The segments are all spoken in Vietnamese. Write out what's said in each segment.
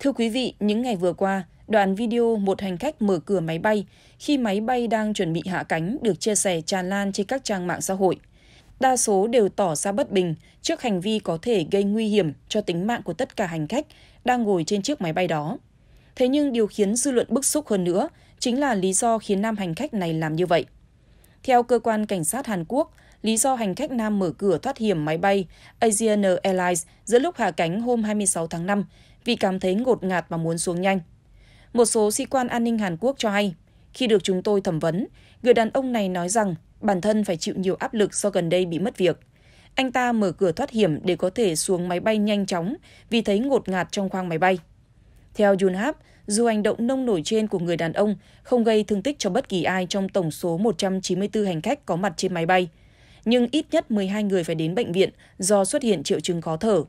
Thưa quý vị, những ngày vừa qua, đoạn video một hành khách mở cửa máy bay khi máy bay đang chuẩn bị hạ cánh được chia sẻ tràn lan trên các trang mạng xã hội. Đa số đều tỏ ra bất bình trước hành vi có thể gây nguy hiểm cho tính mạng của tất cả hành khách đang ngồi trên chiếc máy bay đó. Thế nhưng điều khiến dư luận bức xúc hơn nữa chính là lý do khiến nam hành khách này làm như vậy. Theo cơ quan cảnh sát Hàn Quốc, lý do hành khách nam mở cửa thoát hiểm máy bay Asian Airlines giữa lúc hạ cánh hôm 26 tháng 5 vì cảm thấy ngột ngạt và muốn xuống nhanh. Một số sĩ quan an ninh Hàn Quốc cho hay, khi được chúng tôi thẩm vấn, người đàn ông này nói rằng bản thân phải chịu nhiều áp lực do gần đây bị mất việc. Anh ta mở cửa thoát hiểm để có thể xuống máy bay nhanh chóng vì thấy ngột ngạt trong khoang máy bay. Theo Yunhap, dù hành động nông nổi trên của người đàn ông không gây thương tích cho bất kỳ ai trong tổng số 194 hành khách có mặt trên máy bay, nhưng ít nhất 12 người phải đến bệnh viện do xuất hiện triệu chứng khó thở.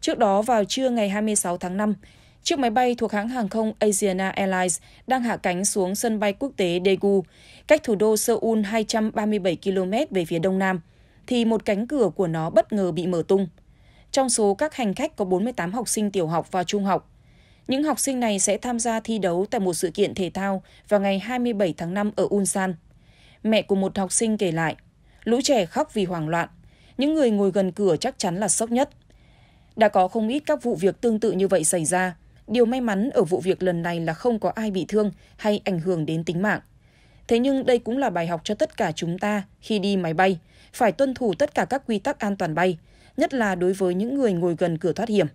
Trước đó vào trưa ngày 26 tháng 5, chiếc máy bay thuộc hãng hàng không Asiana Airlines đang hạ cánh xuống sân bay quốc tế Daegu, cách thủ đô Seoul 237 km về phía đông nam, thì một cánh cửa của nó bất ngờ bị mở tung. Trong số các hành khách có 48 học sinh tiểu học và trung học, những học sinh này sẽ tham gia thi đấu tại một sự kiện thể thao vào ngày 27 tháng 5 ở Ulsan. Mẹ của một học sinh kể lại, lũ trẻ khóc vì hoảng loạn. Những người ngồi gần cửa chắc chắn là sốc nhất. Đã có không ít các vụ việc tương tự như vậy xảy ra. Điều may mắn ở vụ việc lần này là không có ai bị thương hay ảnh hưởng đến tính mạng. Thế nhưng đây cũng là bài học cho tất cả chúng ta khi đi máy bay, phải tuân thủ tất cả các quy tắc an toàn bay, nhất là đối với những người ngồi gần cửa thoát hiểm.